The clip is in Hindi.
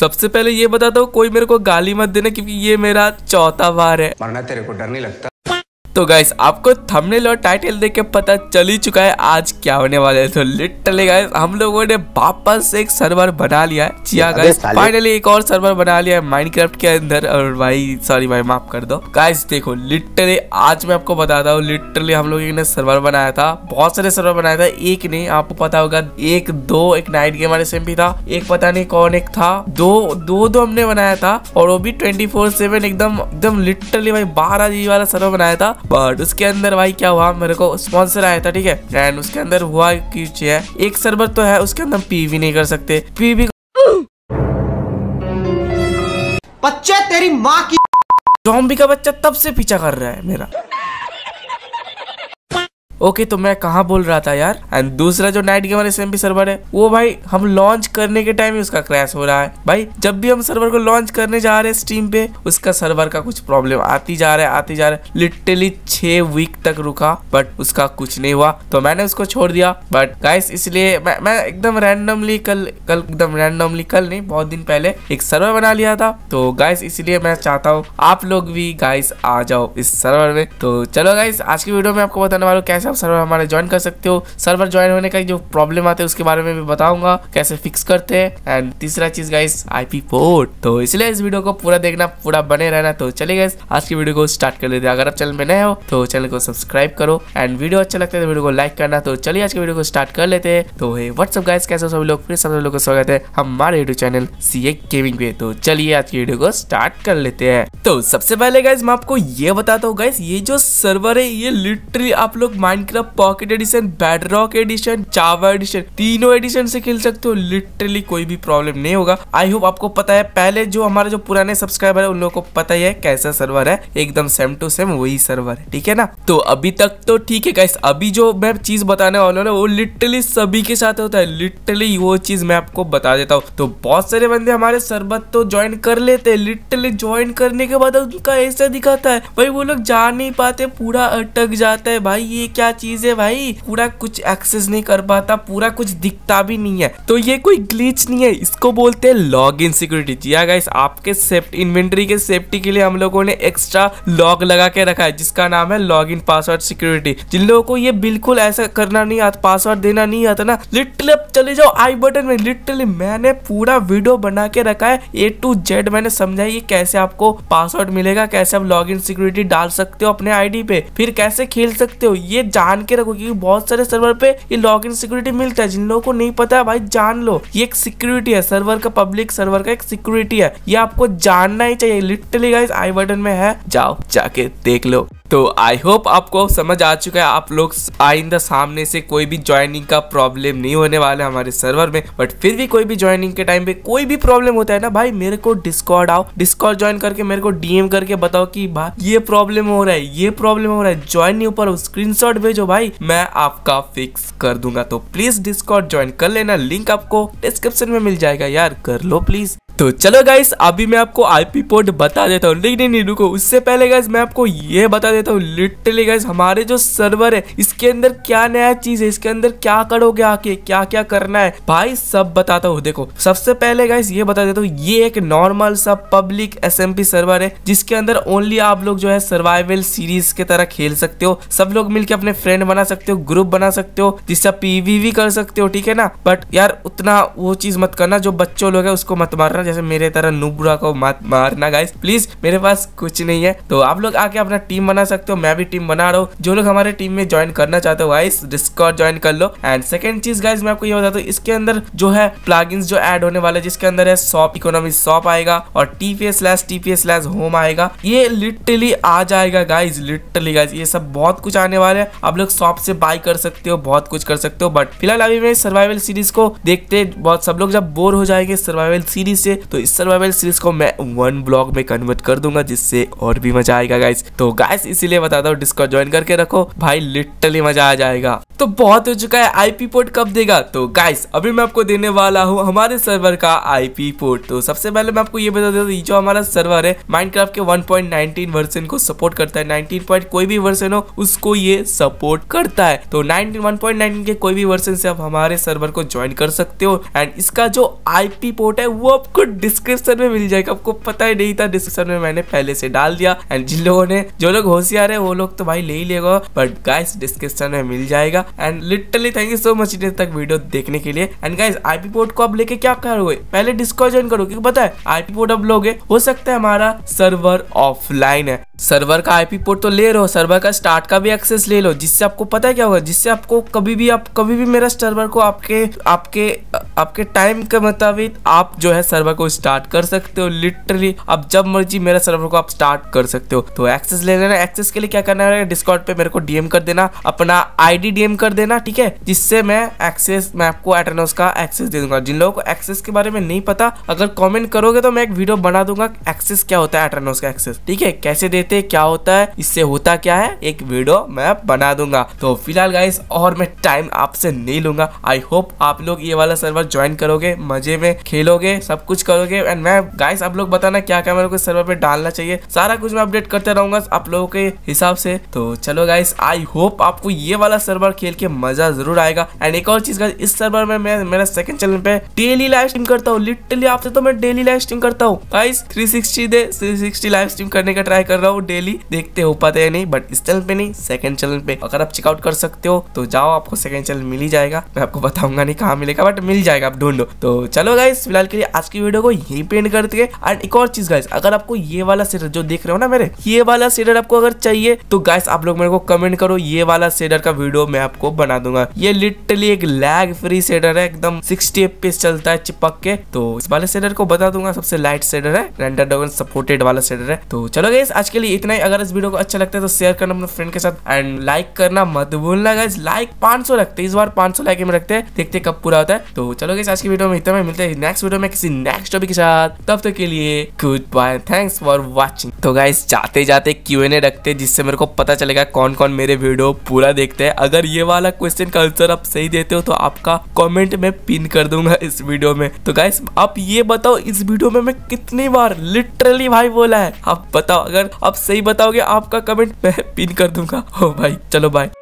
सबसे पहले ये बताता हूँ कोई मेरे को गाली मत देना क्योंकि ये मेरा चौथा बार है मरना तेरे को डर नहीं लगता तो गाइस आपको थंबनेल और टाइटल देख के पता चल ही चुका है आज क्या होने वाले तो लिटरली गाइस हम लोगों ने वापस एक सर्वर बना लिया है जी हाँ गाइस फाइनली एक और सर्वर बना लिया है माइनक्राफ्ट के अंदर और भाई सॉरी भाई माफ कर दो गाइस देखो लिटरली आज मैं आपको बताता हूँ लिटरली हम लोग ने सर्वर बनाया था बहुत सारे सर्वर बनाया था एक नहीं आपको पता होगा एक दो एक नाइट गेम वाले सेम भी था एक पता नहीं कौन एक था दो दो दो हमने बनाया था और वो भी ट्वेंटी फोर सेवन एकदम एकदम लिटरली भाई बारह जी वाला सर्वर बनाया था बट उसके अंदर भाई क्या हुआ मेरे को स्पॉन्सर आया था ठीक है एंड उसके अंदर हुआ है एक सर्वर तो है उसके अंदर पी भी नहीं कर सकते पी भी बच्चे तेरी माँ की जॉम्बी का बच्चा तब से पीछा कर रहा है मेरा ओके तो मैं कहा बोल रहा था यार एंड दूसरा जो नाइट गेमर एस सर्वर है वो भाई हम लॉन्च करने के टाइम ही उसका क्रैश हो रहा है भाई जब भी हम सर्वर को लॉन्च करने जा रहे हैं स्टीम पे उसका सर्वर का कुछ प्रॉब्लम आती जा रहा है आती जा रहा है लिटरली छह वीक तक रुका बट उसका कुछ नहीं हुआ तो मैंने उसको छोड़ दिया बट गाइस इसलिए मैं, मैं एकदम रैंडमली कल कल एकदम रैंडमली कल नहीं बहुत दिन पहले एक सर्वर बना लिया था तो गाइस इसलिए मैं चाहता हूँ आप लोग भी गाइस आ जाओ इस सर्वर में तो चलो गाइस आज की वीडियो में आपको बताने वाला कैसे से आप सर्वर हमारे ज्वाइन कर सकते हो सर्वर ज्वाइन होने का जो प्रॉब्लम आते हैं उसके बारे में भी बताऊंगा कैसे फिक्स करते हैं एंड तीसरा चीज गाइस आईपी पोर्ट तो इसलिए इस वीडियो को पूरा देखना पूरा बने रहना तो चले गाइस आज की वीडियो को स्टार्ट कर लेते हैं अगर आप चैनल में नए हो तो चैनल को सब्सक्राइब करो एंड वीडियो अच्छा लगता है तो वीडियो को लाइक करना तो चलिए आज के वीडियो को स्टार्ट कर लेते हैं तो व्हाट्सअप गाइस कैसे सभी लोग फिर सब लोग का स्वागत है हमारे YouTube channel C A gaming पे तो चलिए आज की वीडियो को स्टार्ट कर लेते हैं तो सबसे पहले गाइस मैं आपको ये बताता हूँ गाइस ये जो सर्वर है ये लिटरली आप लोग mind Minecraft pocket edition bedrock edition Java edition तीनों एडिशन से खेल सकते हो लिटरली कोई भी प्रॉब्लम नहीं होगा आई होप आपको पता है पहले जो हमारे जो पुराने सब्सक्राइबर है उन लोगों को पता ही है कैसा सर्वर है एकदम सेम टू सेम वही सर्वर है ठीक है ना तो अभी तक तो ठीक है अभी जो मैं चीज बताने वाला हूँ वो लिटरली सभी के साथ होता है लिटरली वो चीज मैं आपको बता देता हूँ तो बहुत सारे बंदे हमारे सर्वर तो ज्वाइन कर लेते हैं लिटरली ज्वाइन करने के बाद उनका ऐसा दिखाता है भाई वो लोग जा नहीं पाते पूरा अटक जाता है भाई ये क्या क्या चीज है भाई पूरा कुछ एक्सेस नहीं कर पाता पूरा कुछ दिखता भी नहीं है तो ये कोई ग्लीच नहीं है इसको बोलते हैं लॉग इन सिक्योरिटी जी हाँ गाइस आपके सेफ्टी इन्वेंट्री के सेफ्टी के लिए हम लोगों ने एक्स्ट्रा लॉग लगा के रखा है जिसका नाम है लॉग इन पासवर्ड सिक्योरिटी जिन लोगों को ये बिल्कुल ऐसा करना नहीं आता पासवर्ड देना नहीं आता ना लिटल चले जाओ आई बटन में लिटरली मैंने पूरा वीडियो बना के रखा है ए टू जेड मैंने समझाया ये कैसे आपको पासवर्ड मिलेगा कैसे आप लॉग इन सिक्योरिटी डाल सकते हो अपने आईडी पे फिर कैसे खेल सकते हो ये जान के रखो क्योंकि बहुत सारे सर्वर पे ये लॉग इन सिक्योरिटी मिलता है जिन लोगों को नहीं पता है भाई जान लो ये एक सिक्योरिटी है सर्वर का पब्लिक सर्वर का एक सिक्योरिटी है ये आपको जानना ही चाहिए लिटरली गाइस आई बटन में है जाओ जाके देख लो तो आई होप आपको समझ आ चुका है आप लोग आइंदा सामने से कोई भी ज्वाइनिंग का प्रॉब्लम नहीं होने वाला है हमारे सर्वर में बट फिर भी कोई भी ज्वाइनिंग के टाइम पे कोई भी प्रॉब्लम होता है ना भाई मेरे को डिस्कॉर्ड आओ डिस्कॉर्ड ज्वाइन करके मेरे को डीएम करके बताओ कि भाई ये प्रॉब्लम हो रहा है ये प्रॉब्लम हो रहा है ज्वाइन नहीं ऊपर स्क्रीन भेजो भाई मैं आपका फिक्स कर दूंगा तो प्लीज डिस्कॉर्ड ज्वाइन कर लेना लिंक आपको डिस्क्रिप्शन में मिल जाएगा यार कर लो प्लीज तो चलो गाइस अभी मैं आपको आईपी पोर्ट बता देता हूँ लेकिन नहीं, रुको उससे पहले गाइस मैं आपको ये बता देता हूँ लिटरली गाइस हमारे जो सर्वर है इसके अंदर क्या नया चीज है इसके अंदर क्या करोगे आके क्या क्या करना है भाई सब बताता हूँ देखो सबसे पहले गाइस ये बता देता हूँ ये एक नॉर्मल सब पब्लिक एस सर्वर है जिसके अंदर ओनली आप लोग जो है सर्वाइवल सीरीज के तरह खेल सकते हो सब लोग मिलकर अपने फ्रेंड बना सकते हो ग्रुप बना सकते हो जिससे पीवीवी कर सकते हो ठीक है ना बट यार उतना वो चीज मत करना जो बच्चों लोग है उसको मत मारना जैसे मेरे तरह नुबरा को मत मारना गाइस प्लीज मेरे पास कुछ नहीं है तो आप लोग आके अपना टीम बना सकते हो मैं भी टीम बना रहा हूँ जो लोग हमारे टीम में ज्वाइन करना चाहते हो गाइस डिस्कॉर्ड ज्वाइन कर लो एंड सेकंड चीज गाइस मैं आपको ये बताता हूँ इसके अंदर जो है प्लागिंस जो एड होने वाले जिसके अंदर है शॉप इकोनॉमी शॉप आएगा और TPA slash TPA slash home आएगा ये लिटरली आ जाएगा गाइज लिटरली गाइज ये सब बहुत कुछ आने वाले है आप लोग शॉप से बाय कर सकते हो बहुत कुछ कर सकते हो बट फिलहाल अभी मैं सर्वाइवल सीरीज को देखते बहुत सब लोग जब बोर हो जाएंगे सर्वाइवल सीरीज से तो इस सर्वाइवल सीरीज को मैं वन ब्लॉग में कन्वर्ट कर दूंगा जिससे और भी मजा आएगा गाइस तो गाइस इसीलिए बताता हूँ डिस्कॉर्ड ज्वाइन करके रखो भाई लिटरली मजा आ जाएगा तो बहुत हो चुका है आईपी पोर्ट कब देगा तो गाइस अभी मैं आपको देने वाला हूँ हमारे सर्वर का आईपी पोर्ट तो सबसे पहले मैं आपको ये बता देता हूँ जो हमारा सर्वर है माइनक्राफ्ट के 1.19 वर्जन को सपोर्ट करता है 19 पॉइंट कोई भी वर्जन हो उसको ये सपोर्ट करता है तो 19 1.19 के कोई भी वर्जन से आप हमारे सर्वर को ज्वाइन कर सकते हो एंड इसका जो आई पोर्ट है वो आपको डिस्क्रिप्शन में मिल जाएगा आपको पता ही नहीं था डिस्क्रिप्शन में मैंने पहले से डाल दिया एंड जिन लोगों ने जो लोग होशियार है वो लोग तो भाई ले ही लेगा बट गाइस डिस्क्रिप्शन में मिल जाएगा and literally thank you so much इतने तक वीडियो देखने के लिए एंड गाइस आईपी पोर्ट को आप लेके क्या करोगे पहले डिस्कॉर्ड ज्वाइन करो क्योंकि पता है आईपी पोर्ट अब लोगे हो सकता है हमारा सर्वर ऑफलाइन है सर्वर का आईपी पोर्ट तो ले रहे हो सर्वर का स्टार्ट का भी एक्सेस ले लो जिससे आपको पता है क्या होगा जिससे आपको कभी भी आप कभी भी मेरा सर्वर को आपके आपके आपके टाइम के मुताबिक आप जो है सर्वर को स्टार्ट कर सकते हो लिटरली आप जब मर्जी मेरा सर्वर को आप स्टार्ट कर सकते हो तो एक्सेस ले लेना एक्सेस के लिए क्या करना है डिस्काउंट पे मेरे को डीएम कर देना अपना डी डीएम कर देना ठीक है जिससे मैं एक्सेस मैं आपको एटनोस का एक्सेस दे दूंगा जिन लोगों को एक्सेस के बारे में नहीं पता अगर कॉमेंट करोगे तो मैं एक वीडियो बना दूंगा एक्सेस क्या होता है एटनोस का एक्सेस ठीक है कैसे दे लेते क्या होता है इससे होता क्या है एक वीडियो मैं बना दूंगा तो फिलहाल गाइस और मैं टाइम आपसे नहीं लूंगा आई होप आप लोग ये वाला सर्वर ज्वाइन करोगे मजे में खेलोगे सब कुछ करोगे एंड मैं गाइस आप लोग बताना क्या क्या मेरे को सर्वर पे डालना चाहिए सारा कुछ मैं अपडेट करते रहूंगा आप लोगों के हिसाब से तो चलो गाइस आई होप आपको ये वाला सर्वर खेल के मजा जरूर आएगा एंड एक और चीज इस सर्वर में मैं मेरा सेकंड चैनल पे डेली लाइव स्ट्रीम करता हूँ लिटरली आपसे तो मैं डेली लाइव स्ट्रीम करता हूँ गाइस 360 डे 360 लाइव स्ट्रीम करने का ट्राई कर रहा हूँ हूँ डेली देखते हो पाते या नहीं बट इस चैनल पे नहीं सेकंड चैनल पे अगर आप चेकआउट कर सकते हो तो जाओ आपको सेकंड चैनल मिल ही जाएगा मैं आपको बताऊंगा नहीं कहाँ मिलेगा बट मिल जाएगा आप ढूंढो तो चलो गाइस फिलहाल के लिए आज की वीडियो को यही पेंट करते हैं एंड एक और चीज गाइस अगर आपको ये वाला सीडर जो देख रहे हो ना मेरे ये वाला सीडर आपको अगर चाहिए तो गाइस आप लोग मेरे को कमेंट करो ये वाला सीडर का वीडियो मैं आपको बना दूंगा ये लिटरली एक लैग फ्री सीडर है एकदम सिक्सटी एफ चलता है चिपक के तो इस वाले सीडर को बता दूंगा सबसे लाइट सीडर है सपोर्टेड वाला सीडर है तो चलो गाइस आज के लिए चलिए इतना ही अगर इस वीडियो को अच्छा लगता है तो शेयर करना अपने फ्रेंड के साथ एंड लाइक करना मत भूलना गाइज लाइक 500 रखते इस बार 500 लाइक में रखते हैं देखते कब पूरा होता है तो चलो गाइज आज की वीडियो में इतना मिलते हैं नेक्स्ट वीडियो में किसी नेक्स्ट टॉपिक के साथ तब तक के लिए good bye thanks for watching तो गाइज जाते जाते क्यू एन ए रखते जिससे मेरे को पता चलेगा कौन कौन मेरे वीडियो पूरा देखते हैं अगर ये वाला क्वेश्चन का आंसर आप सही देते हो तो आपका कॉमेंट में पिन कर दूंगा इस वीडियो में तो गाइस आप ये बताओ इस वीडियो में मैं कितनी बार लिटरली भाई बोला है आप बताओ अगर आप आप सही बताओगे आपका कमेंट मैं पिन कर दूंगा हो भाई चलो बाय